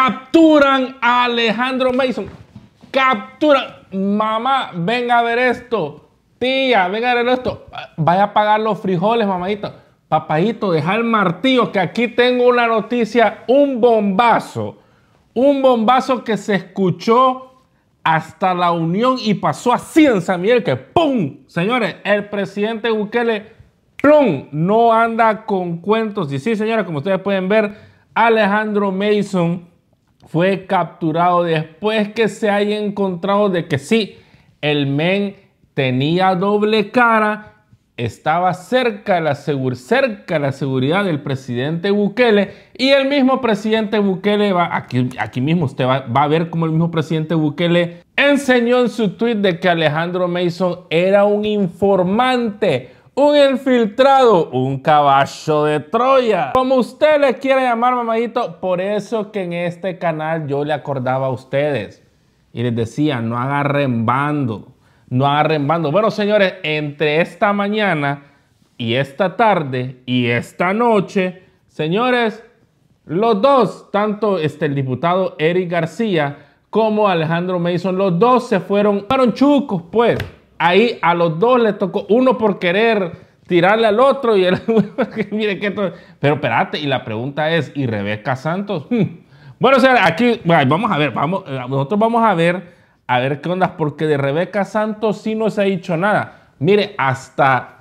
Capturan a Alejandro Mason. Capturan. Mamá, venga a ver esto. Tía, venga a ver esto. Vaya a pagar los frijoles, mamadito. Papadito, deja el martillo, que aquí tengo una noticia, un bombazo. Un bombazo que se escuchó hasta la Unión y pasó así en San Miguel que ¡pum! Señores, el presidente Bukele pum, no anda con cuentos. Y sí, señores, como ustedes pueden ver, Alejandro Mason fue capturado después que se haya encontrado de que sí, el men tenía doble cara, estaba cerca de la, cerca la seguridad del presidente Bukele y el mismo presidente Bukele va, aquí, aquí mismo usted va, a ver como el mismo presidente Bukele enseñó en su tweet de que Alejandro Mason era un informante, un infiltrado, un caballo de Troya. Como usted le quiere llamar, mamadito, por eso que en este canal yo le acordaba a ustedes y les decía, no haga bando, no agarren bando. Bueno, señores, entre esta mañana y esta tarde y esta noche, señores, los dos, tanto este, el diputado Eric García como Alejandro Mason, los dos se fueron, fueron chucos, pues ahí a los dos le tocó, uno por querer tirarle al otro y el mire que Pero espérate, y la pregunta es, ¿y Rebeca Santos? Hmm. Bueno, señores aquí vamos a ver, vamos, eh, nosotros vamos a ver, a ver qué onda, porque de Rebeca Santos sí no se ha dicho nada. Mire, hasta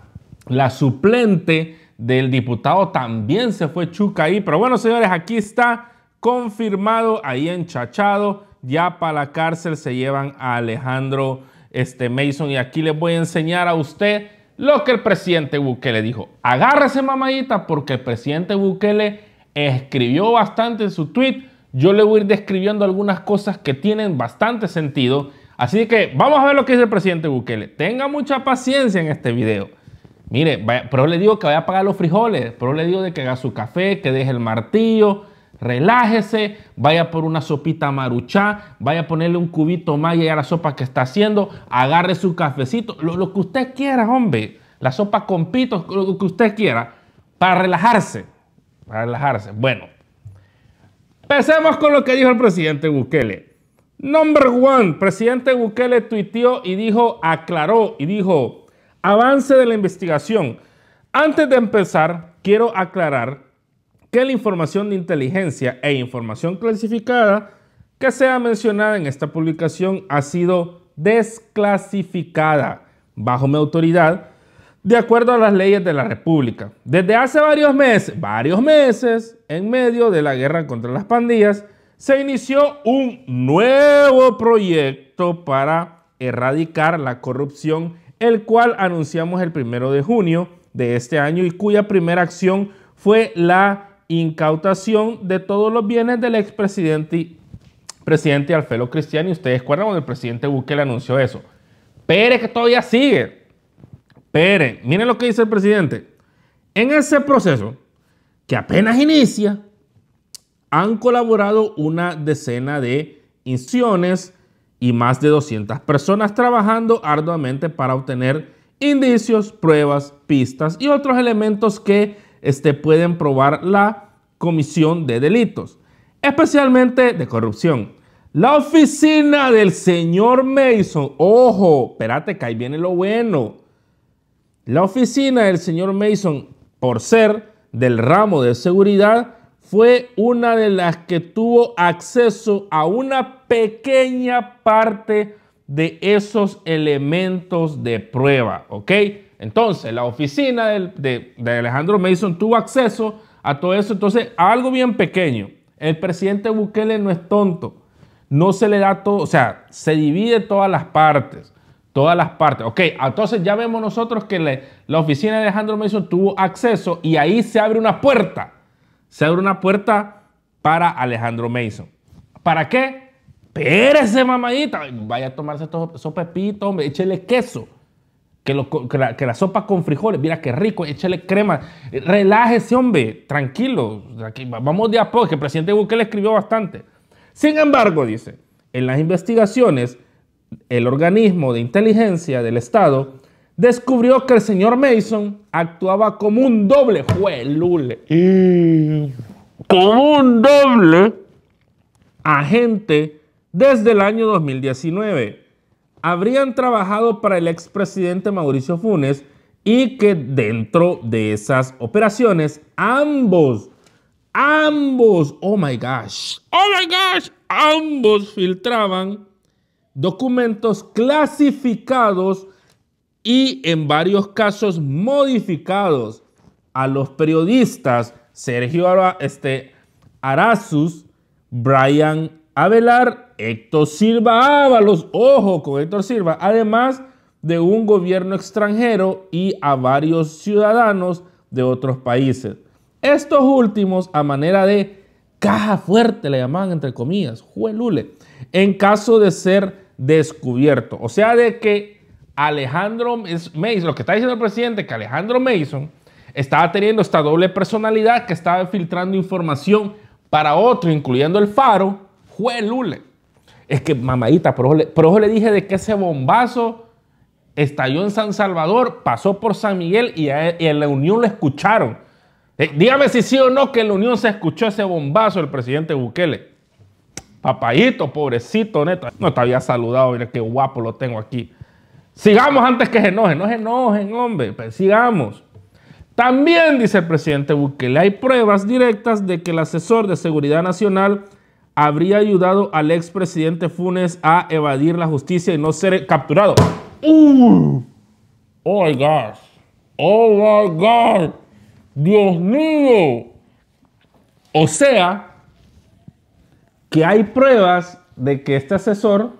la suplente del diputado también se fue Chuca ahí. Pero bueno, señores, aquí está confirmado, ahí enchachado, ya para la cárcel se llevan a Alejandro este Mason, y aquí les voy a enseñar a usted lo que el presidente Bukele dijo. Agárrese mamadita porque el presidente Bukele escribió bastante en su tweet. Yo le voy a ir describiendo algunas cosas que tienen bastante sentido. Así que vamos a ver lo que dice el presidente Bukele. Tenga mucha paciencia en este video. Mire, pero le digo que vaya a pagar los frijoles, pero le digo de que haga su café, que deje el martillo, Relájese, vaya por una sopita maruchá, vaya a ponerle un cubito maya a la sopa que está haciendo, agarre su cafecito, lo, que usted quiera, hombre. La sopa con pitos, lo que usted quiera, para relajarse. Para relajarse. Bueno, empecemos con lo que dijo el presidente Bukele. Number one, presidente Bukele tuiteó y dijo, aclaró y dijo, avance de la investigación. Antes de empezar, quiero aclarar que la información de inteligencia e información clasificada que sea mencionada en esta publicación ha sido desclasificada bajo mi autoridad de acuerdo a las leyes de la República. Desde hace varios meses, varios meses, en medio de la guerra contra las pandillas, se inició un nuevo proyecto para erradicar la corrupción, el cual anunciamos el primero de junio de este año y cuya primera acción fue la incautación de todos los bienes del expresidente presidente Alfelo Cristiani. Ustedes recuerdan cuando el presidente le anunció eso. Pérez que todavía sigue. pero miren lo que dice el presidente. En ese proceso, que apenas inicia, han colaborado una decena de inciones y más de 200 personas trabajando arduamente para obtener indicios, pruebas, pistas y otros elementos que este, pueden probar la comisión de delitos, especialmente de corrupción. La oficina del señor Mason, ojo, espérate que ahí viene lo bueno. La oficina del señor Mason, por ser del ramo de seguridad, fue una de las que tuvo acceso a una pequeña parte de esos elementos de prueba, ¿ok? Entonces, la oficina de, Alejandro Mason tuvo acceso a todo eso. Entonces, algo bien pequeño. El presidente Bukele no es tonto. No se le da todo, o sea, se divide todas las partes. Todas las partes. Ok, entonces ya vemos nosotros que la oficina de Alejandro Mason tuvo acceso y ahí se abre una puerta. Se abre una puerta para Alejandro Mason. ¿Para qué? Pérese, mamadita. Vaya a tomarse esos pepitos, hombre, échele queso que, la, sopa con frijoles, mira qué rico, échale crema, relájese hombre, tranquilo, vamos de a poco, que el presidente Bukele escribió bastante. Sin embargo, dice, en las investigaciones, el organismo de inteligencia del Estado descubrió que el señor Mason actuaba como un doble, juelule, como un doble agente desde el año 2019 habrían trabajado para el expresidente Mauricio Funes y que dentro de esas operaciones ambos, ambos, oh my gosh, oh my gosh, ambos filtraban documentos clasificados y en varios casos modificados a los periodistas Sergio este, Arazus, Brian velar Héctor Silva Ábalos, ojo con Héctor Silva, además de un gobierno extranjero y a varios ciudadanos de otros países. Estos últimos a manera de caja fuerte le llamaban entre comillas, juelule, en caso de ser descubierto. O sea, de que Alejandro Mason, lo que está diciendo el presidente, que Alejandro Mason estaba teniendo esta doble personalidad que estaba filtrando información para otro, incluyendo el Faro, Lule. Es que mamadita, pero eso, le, dije de que ese bombazo estalló en San Salvador, pasó por San Miguel y, en la Unión lo escucharon. Eh, dígame si sí o no que en la Unión se escuchó ese bombazo del presidente Bukele. Papayito, pobrecito, neta. No te había saludado, mira qué guapo lo tengo aquí. Sigamos antes que se enojen, no se enojen, hombre, pues sigamos. También, dice el presidente Bukele, hay pruebas directas de que el asesor de Seguridad Nacional habría ayudado al expresidente Funes a evadir la justicia y no ser capturado. ¡Oh, my God! ¡Oh, my God! ¡Dios mío! O sea, que hay pruebas de que este asesor,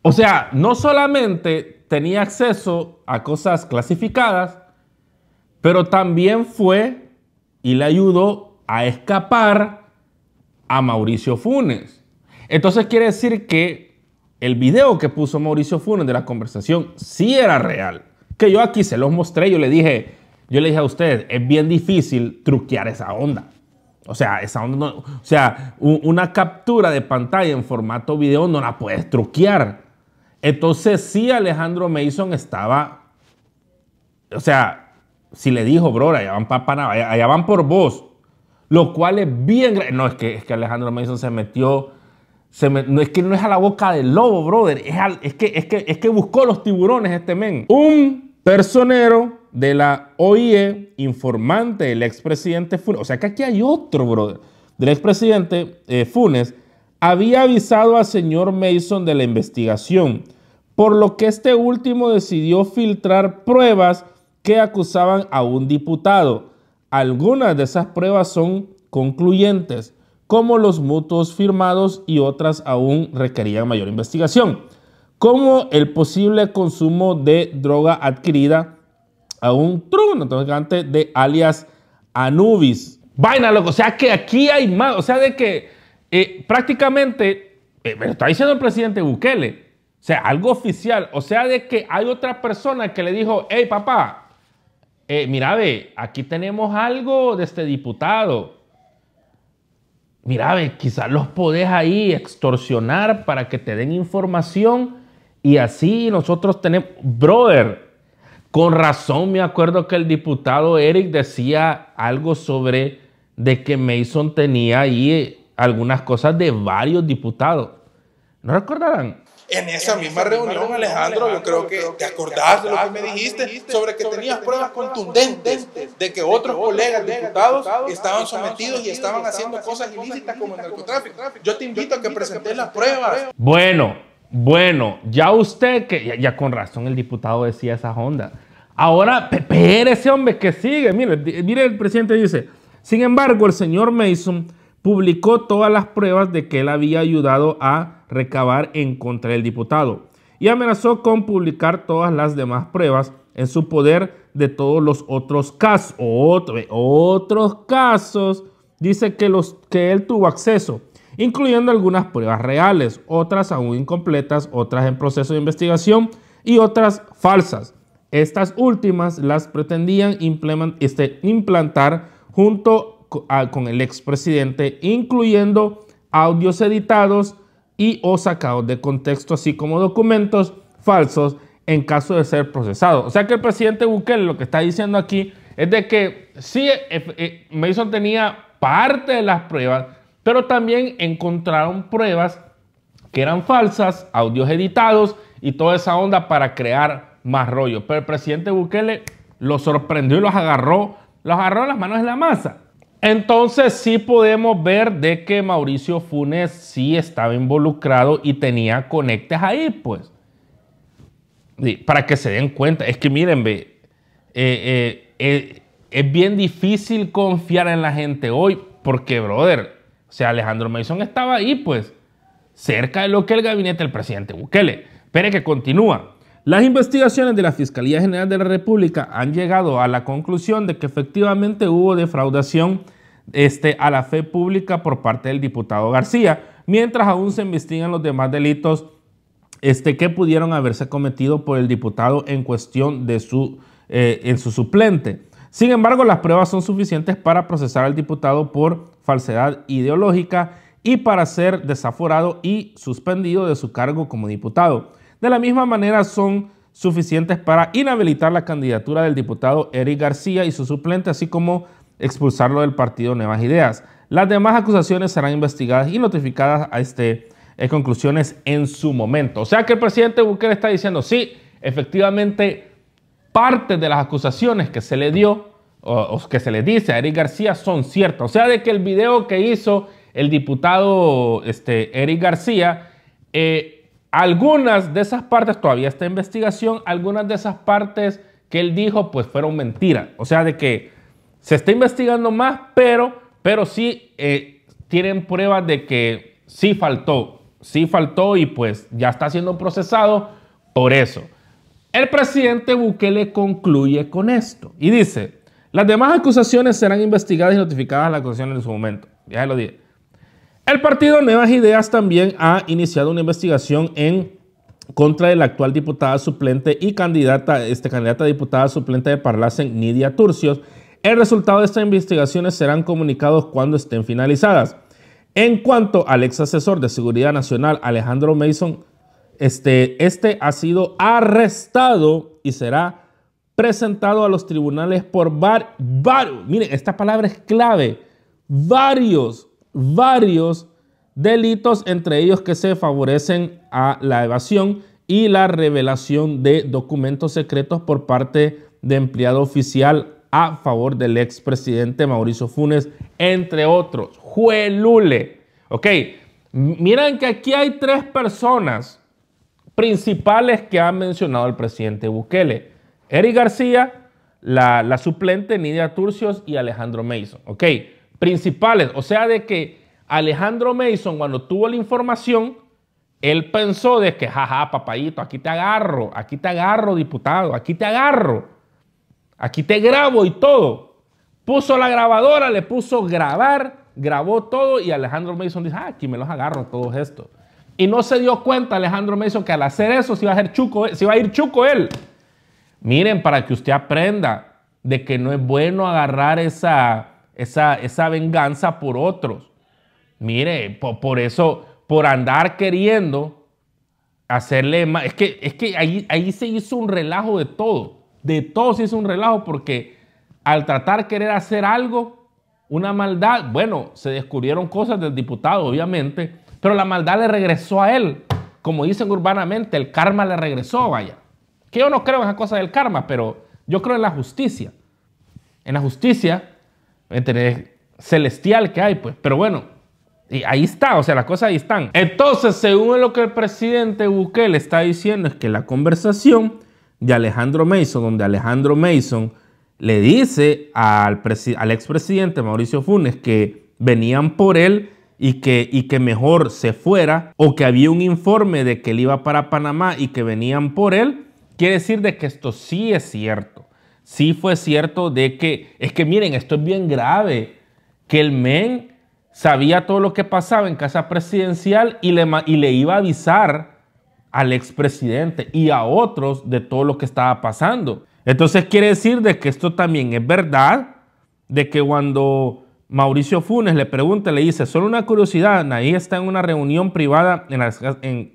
o sea, no solamente tenía acceso a cosas clasificadas, pero también fue y le ayudó a escapar a Mauricio Funes. Entonces quiere decir que el video que puso Mauricio Funes de la conversación sí era real. Que yo aquí se los mostré, yo le dije, yo le dije a ustedes, es bien difícil truquear esa onda. O sea, esa onda o sea, una captura de pantalla en formato video no la puedes truquear. Entonces, sí, Alejandro Mason estaba. O sea, si le dijo, bro, allá van, para allá van por vos lo cual es bien... No, es que, es que Alejandro Mason se metió... no, es que no es a la boca del lobo, brother. Es, que, es, que, es que buscó los tiburones este men. Un personero de la OIE, informante del expresidente Funes. O sea que aquí hay otro, brother. Del expresidente eh, Funes, había avisado al señor Mason de la investigación, por lo que este último decidió filtrar pruebas que acusaban a un diputado. Algunas de esas pruebas son concluyentes, como los mutuos firmados y otras aún requerían mayor investigación, como el posible consumo de droga adquirida a un traficante de alias Anubis. Vaina, loco, o sea que aquí hay más, o sea de que eh, prácticamente, eh, me lo está diciendo el presidente Bukele, o sea, algo oficial, o sea de que hay otra persona que le dijo, hey papá, eh, mira, ve, aquí tenemos algo de este diputado. Mira, ve, quizás los podés ahí extorsionar para que te den información y así nosotros tenemos, brother, con razón me acuerdo que el diputado Eric decía algo sobre de que Mason tenía ahí eh, algunas cosas de varios diputados. ¿No recordarán? En esa, misma, reunión, Alejandro, yo creo, que, te acordás de lo que me dijiste, sobre que tenías pruebas contundentes de que otros colegas diputados, estaban sometidos y estaban haciendo cosas ilícitas como el narcotráfico. Yo te invito a que presentes las pruebas. Bueno, bueno, ya usted, que ya, con razón el diputado decía esa onda. Ahora, pero ese hombre que sigue, mire, mire, el presidente dice, sin embargo, el señor Mason publicó todas las pruebas de que él había ayudado a recabar en contra del diputado y amenazó con publicar todas las demás pruebas en su poder de todos los otros casos. otros casos, dice que, los, que él tuvo acceso, incluyendo algunas pruebas reales, otras aún incompletas, otras en proceso de investigación y otras falsas. Estas últimas las pretendían este, implantar junto con el expresidente, incluyendo audios editados, y o sacados de contexto, así como documentos falsos en caso de ser procesado. O sea que el presidente Bukele lo que está diciendo aquí es de que sí, eh, eh, Mason tenía parte de las pruebas, pero también encontraron pruebas que eran falsas, audios editados y toda esa onda para crear más rollo. Pero el presidente Bukele los sorprendió y los agarró, los agarró las manos en la masa. Entonces sí podemos ver de que Mauricio Funes sí estaba involucrado y tenía conectes ahí, pues. para que se den cuenta, es que miren, ve, eh, eh, eh, es bien difícil confiar en la gente hoy porque, brother, o sea, Alejandro Mason estaba ahí, pues, cerca de lo que el gabinete del presidente Bukele. Espere que continúa. Las investigaciones de la Fiscalía General de la República han llegado a la conclusión de que efectivamente hubo defraudación este, a la fe pública por parte del diputado García, mientras aún se investigan los demás delitos este, que pudieron haberse cometido por el diputado en cuestión de su, eh, en su suplente. Sin embargo, las pruebas son suficientes para procesar al diputado por falsedad ideológica y para ser desaforado y suspendido de su cargo como diputado de la misma manera son suficientes para inhabilitar la candidatura del diputado Eric García y su suplente, así como expulsarlo del partido Nuevas Ideas. Las demás acusaciones serán investigadas y notificadas a este eh, conclusiones en su momento. O sea que el presidente Bukele está diciendo, sí, efectivamente, parte de las acusaciones que se le dio o, que se le dice a Eric García son ciertas. O sea, de que el video que hizo el diputado este, Eric García eh, algunas de esas partes todavía está en investigación, algunas de esas partes que él dijo pues fueron mentiras. O sea, de que se está investigando más, pero, pero sí eh, tienen pruebas de que sí faltó, sí faltó y pues ya está siendo procesado por eso. El presidente Bukele concluye con esto y dice, las demás acusaciones serán investigadas y notificadas a la acusación en su momento. Ya lo dije. El partido Nuevas Ideas también ha iniciado una investigación en contra de la actual diputada suplente y candidata, este, candidata a diputada suplente de Parlacen, Nidia Turcios. El resultado de estas investigaciones serán comunicados cuando estén finalizadas. En cuanto al ex asesor de Seguridad Nacional, Alejandro Mason, este, este ha sido arrestado y será presentado a los tribunales por varios, miren, esta palabra es clave, varios varios delitos, entre ellos que se favorecen a la evasión y la revelación de documentos secretos por parte de empleado oficial a favor del expresidente Mauricio Funes, entre otros. Juelule. Ok, miren que aquí hay tres personas principales que han mencionado el presidente Bukele. Eric García, la, la suplente Nidia Turcios y Alejandro Mason. Ok, principales. O sea, de que Alejandro Mason, cuando tuvo la información, él pensó de que, jaja, papayito, aquí te agarro, aquí te agarro, diputado, aquí te agarro, aquí te grabo y todo. Puso la grabadora, le puso grabar, grabó todo y Alejandro Mason dice, ah, aquí me los agarro todos estos. Y no se dio cuenta Alejandro Mason que al hacer eso si a, chuco, se iba a ir chuco él. Miren, para que usted aprenda de que no es bueno agarrar esa esa, venganza por otros. Mire, por, eso, por andar queriendo hacerle más. Es que, es que ahí, ahí se hizo un relajo de todo. De todo se hizo un relajo porque al tratar querer hacer algo, una maldad, bueno, se descubrieron cosas del diputado, obviamente, pero la maldad le regresó a él. Como dicen urbanamente, el karma le regresó, vaya. Que yo no creo en esa cosa del karma, pero yo creo en la justicia. En la justicia celestial que hay, pues. Pero bueno, y ahí está, o sea, las cosas ahí están. Entonces, según lo que el presidente Bukele está diciendo, es que la conversación de Alejandro Mason, donde Alejandro Mason le dice al, al expresidente Mauricio Funes que venían por él y que, y que mejor se fuera, o que había un informe de que él iba para Panamá y que venían por él, quiere decir de que esto sí es cierto sí fue cierto de que, es que miren, esto es bien grave, que el men sabía todo lo que pasaba en casa presidencial y le, y le iba a avisar al expresidente y a otros de todo lo que estaba pasando. Entonces quiere decir de que esto también es verdad, de que cuando Mauricio Funes le pregunta, le dice, solo una curiosidad, ahí está en una reunión privada en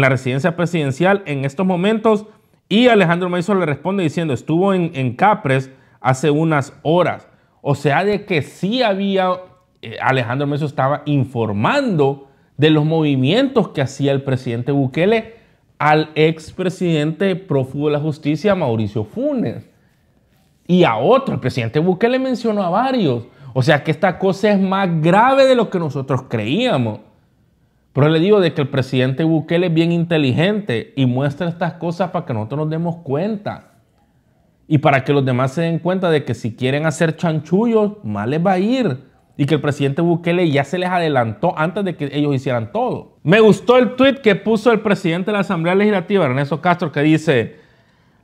la residencia presidencial en estos momentos, y Alejandro Meso le responde diciendo, estuvo en, Capres hace unas horas. O sea, de que sí había, eh, Alejandro Meso estaba informando de los movimientos que hacía el presidente Bukele al expresidente prófugo de la justicia, Mauricio Funes. Y a otro, el presidente Bukele mencionó a varios. O sea que esta cosa es más grave de lo que nosotros creíamos. Pero le digo de que el presidente Bukele es bien inteligente y muestra estas cosas para que nosotros nos demos cuenta. Y para que los demás se den cuenta de que si quieren hacer chanchullos, mal les va a ir. Y que el presidente Bukele ya se les adelantó antes de que ellos hicieran todo. Me gustó el tweet que puso el presidente de la Asamblea Legislativa, Ernesto Castro, que dice,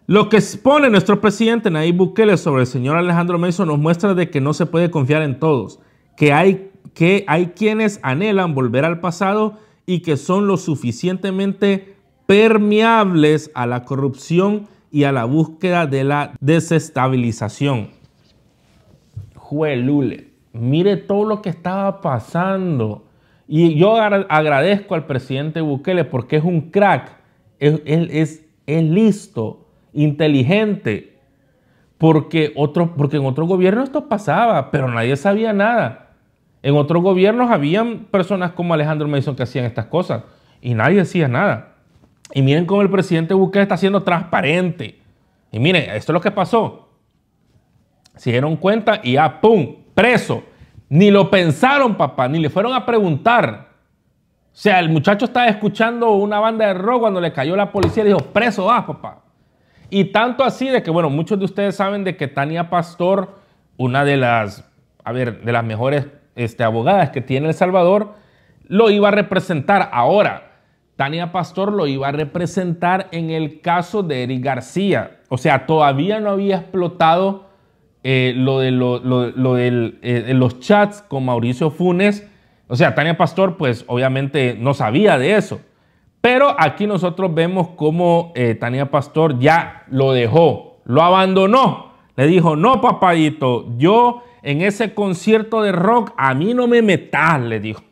lo que expone nuestro presidente Nayib Bukele sobre el señor Alejandro Mason nos muestra de que no se puede confiar en todos, que hay que hay quienes anhelan volver al pasado y que son lo suficientemente permeables a la corrupción y a la búsqueda de la desestabilización. Juelule, mire todo lo que estaba pasando. Y yo agradezco al presidente Bukele porque es un crack, es, es, listo, inteligente, porque, otro, porque en otro gobierno esto pasaba, pero nadie sabía nada. En otros gobiernos habían personas como Alejandro Mason que hacían estas cosas y nadie decía nada. Y miren cómo el presidente Bukele está siendo transparente. Y miren, esto es lo que pasó. Se dieron cuenta y ¡ah, ¡pum! Preso. Ni lo pensaron, papá, ni le fueron a preguntar. O sea, el muchacho estaba escuchando una banda de rock cuando le cayó la policía y le dijo, preso vas, papá. Y tanto así de que, bueno, muchos de ustedes saben de que Tania Pastor, una de las, a ver, de las mejores este, abogadas que tiene El Salvador, lo iba a representar. Ahora, Tania Pastor lo iba a representar en el caso de Eric García. O sea, todavía no había explotado eh, lo eh, de, los chats con Mauricio Funes. O sea, Tania Pastor, pues obviamente no sabía de eso. Pero aquí nosotros vemos cómo eh, Tania Pastor ya lo dejó, lo abandonó. Le dijo, no, papadito, yo en ese concierto de rock, a mí no me metas, le dijo.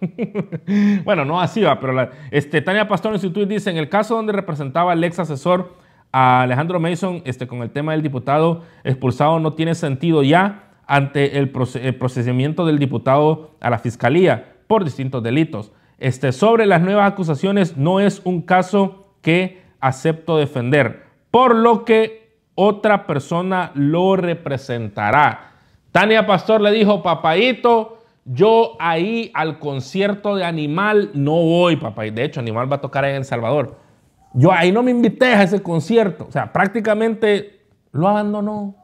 bueno, no así va, pero este, Tania Pastor en su tweet dice, en el caso donde representaba al ex asesor a Alejandro Mason este, con el tema del diputado expulsado, no tiene sentido ya ante el, el procesamiento del diputado a la fiscalía por distintos delitos. Este, sobre las nuevas acusaciones, no es un caso que acepto defender, por lo que otra persona lo representará. Tania Pastor le dijo, papayito, yo ahí al concierto de Animal no voy, papá. De hecho, Animal va a tocar en El Salvador. Yo ahí no me invité a ese concierto. O sea, prácticamente lo abandonó.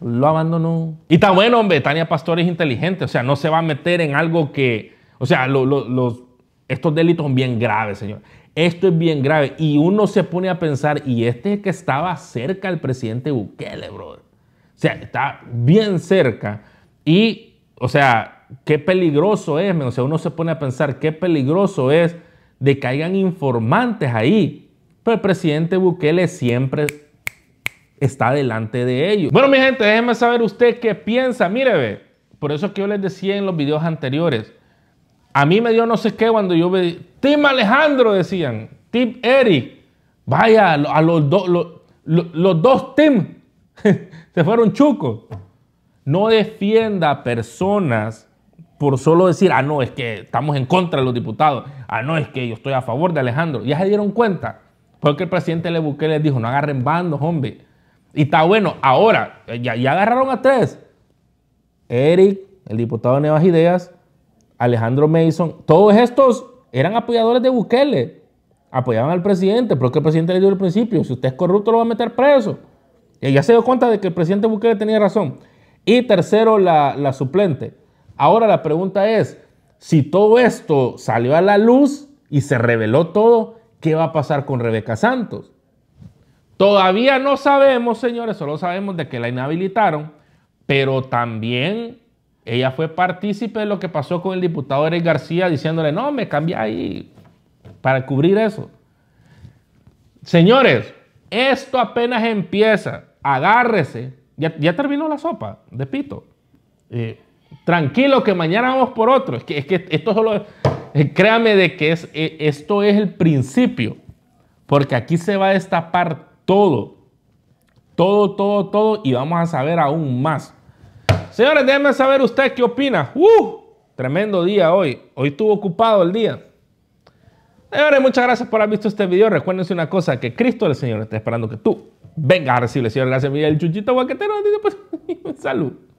Lo abandonó. Y está bueno, hombre, Tania Pastor es inteligente. O sea, no se va a meter en algo que... O sea, los, estos delitos son bien graves, señor. Esto es bien grave. Y uno se pone a pensar, y este es que estaba cerca del presidente Bukele, brother. O sea, está bien cerca y, o sea, qué peligroso es, o sea, uno se pone a pensar qué peligroso es de que hayan informantes ahí. Pero el presidente Bukele siempre está delante de ellos. Bueno, mi gente, déjenme saber usted qué piensa. Mire, por eso es que yo les decía en los videos anteriores. A mí me dio no sé qué cuando yo veía... Tim Alejandro, decían. Tim Eric. Vaya, a los, dos los, los dos Tim. se fueron chucos. No defienda a personas por solo decir, ah, no, es que estamos en contra de los diputados, ah, no, es que yo estoy a favor de Alejandro. Ya se dieron cuenta, porque el presidente Le Bukele les dijo, no agarren bandos, hombre. Y está bueno, ahora, eh, ya, agarraron a tres. Eric, el diputado de Nuevas Ideas, Alejandro Mason, todos estos eran apoyadores de Bukele, apoyaban al presidente, pero el presidente le dio al principio, si usted es corrupto lo va a meter preso. Ya se dio cuenta de que el presidente Bukele tenía razón. Y tercero, la, suplente. Ahora la pregunta es, si todo esto salió a la luz y se reveló todo, ¿qué va a pasar con Rebeca Santos? Todavía no sabemos, señores, solo sabemos de que la inhabilitaron, pero también ella fue partícipe de lo que pasó con el diputado Eric García diciéndole, no, me cambié ahí para cubrir eso. Señores, esto apenas empieza agárrese. Ya, terminó la sopa de pito. Eh, tranquilo que mañana vamos por otro. Es que, es que esto solo, eh, créame de que es, eh, esto es el principio, porque aquí se va a destapar todo, todo, todo, todo, y vamos a saber aún más. Señores, déjenme saber usted qué opina. ¡Uh! Tremendo día hoy. Hoy estuvo ocupado el día. Señores, muchas gracias por haber visto este video. Recuérdense una cosa, que Cristo el Señor está esperando que tú Venga a Señor. Gracias, Miguel. Chuchito Guaquetero. Pues, salud.